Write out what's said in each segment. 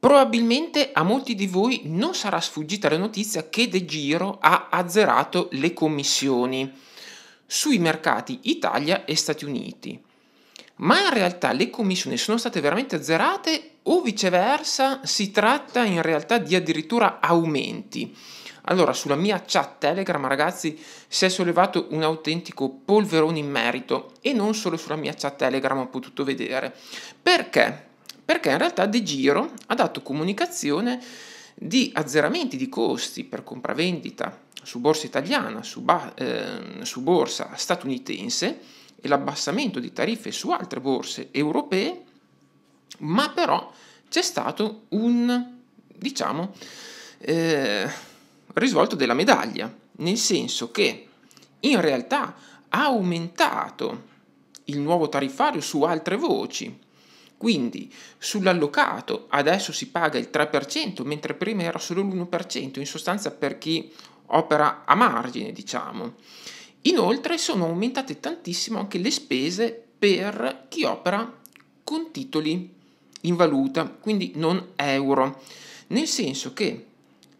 Probabilmente a molti di voi non sarà sfuggita la notizia che De Giro ha azzerato le commissioni sui mercati Italia e Stati Uniti. Ma in realtà le commissioni sono state veramente azzerate o viceversa si tratta in realtà di addirittura aumenti. Allora, sulla mia chat Telegram, ragazzi, si è sollevato un autentico polverone in merito e non solo sulla mia chat Telegram ho potuto vedere. Perché? perché in realtà De Giro ha dato comunicazione di azzeramenti di costi per compravendita su borsa italiana, su, ba- eh, su borsa statunitense e l'abbassamento di tariffe su altre borse europee, ma però c'è stato un, diciamo, eh, risvolto della medaglia, nel senso che in realtà ha aumentato il nuovo tariffario su altre voci, quindi sull'allocato adesso si paga il 3%, mentre prima era solo l'1%, in sostanza per chi opera a margine, diciamo. Inoltre sono aumentate tantissimo anche le spese per chi opera con titoli in valuta, quindi non euro, nel senso che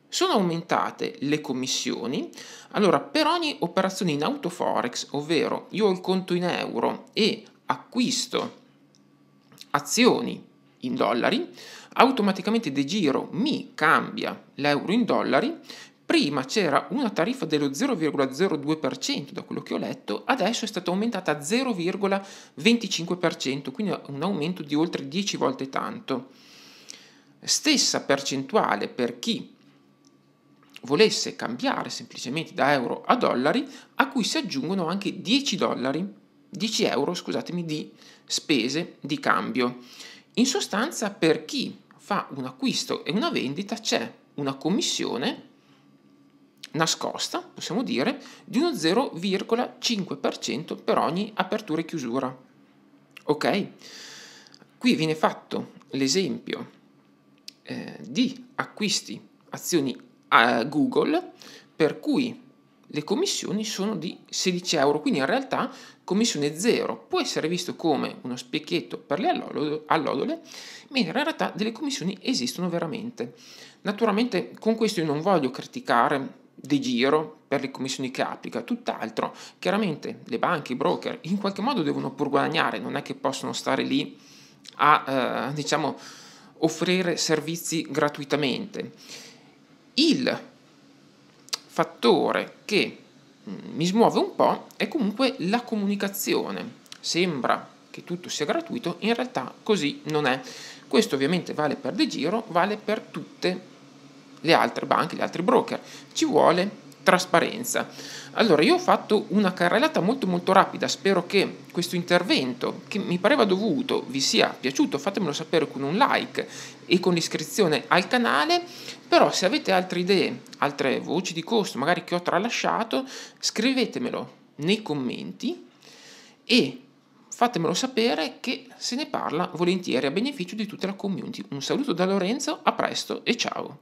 sono aumentate le commissioni. Allora, per ogni operazione in autoforex, ovvero io ho il conto in euro e acquisto azioni in dollari, automaticamente De Giro mi cambia l'euro in dollari. Prima c'era una tariffa dello 0,02% da quello che ho letto, adesso è stata aumentata a 0,25%, quindi un aumento di oltre 10 volte tanto. Stessa percentuale per chi volesse cambiare semplicemente da euro a dollari, a cui si aggiungono anche 10 dollari 10 euro scusatemi, di spese di cambio. In sostanza per chi fa un acquisto e una vendita c'è una commissione nascosta, possiamo dire, di uno 0,5% per ogni apertura e chiusura. Ok? Qui viene fatto l'esempio eh, di acquisti azioni a eh, Google per cui le commissioni sono di 16 euro, quindi in realtà commissione zero. Può essere visto come uno specchietto per le allodole, mentre in realtà delle commissioni esistono veramente. Naturalmente con questo io non voglio criticare di giro per le commissioni che applica, tutt'altro. Chiaramente le banche, i broker in qualche modo devono pur guadagnare, non è che possono stare lì a eh, diciamo offrire servizi gratuitamente. Il fattore che mm, mi smuove un po' è comunque la comunicazione. Sembra che tutto sia gratuito, in realtà così non è. Questo ovviamente vale per De Giro, vale per tutte le altre banche, gli altri broker. Ci vuole trasparenza. Allora, io ho fatto una carrellata molto molto rapida, spero che questo intervento, che mi pareva dovuto, vi sia piaciuto, fatemelo sapere con un like e con l'iscrizione al canale, però se avete altre idee, altre voci di costo, magari che ho tralasciato, scrivetemelo nei commenti e fatemelo sapere che se ne parla volentieri a beneficio di tutta la community. Un saluto da Lorenzo, a presto e ciao!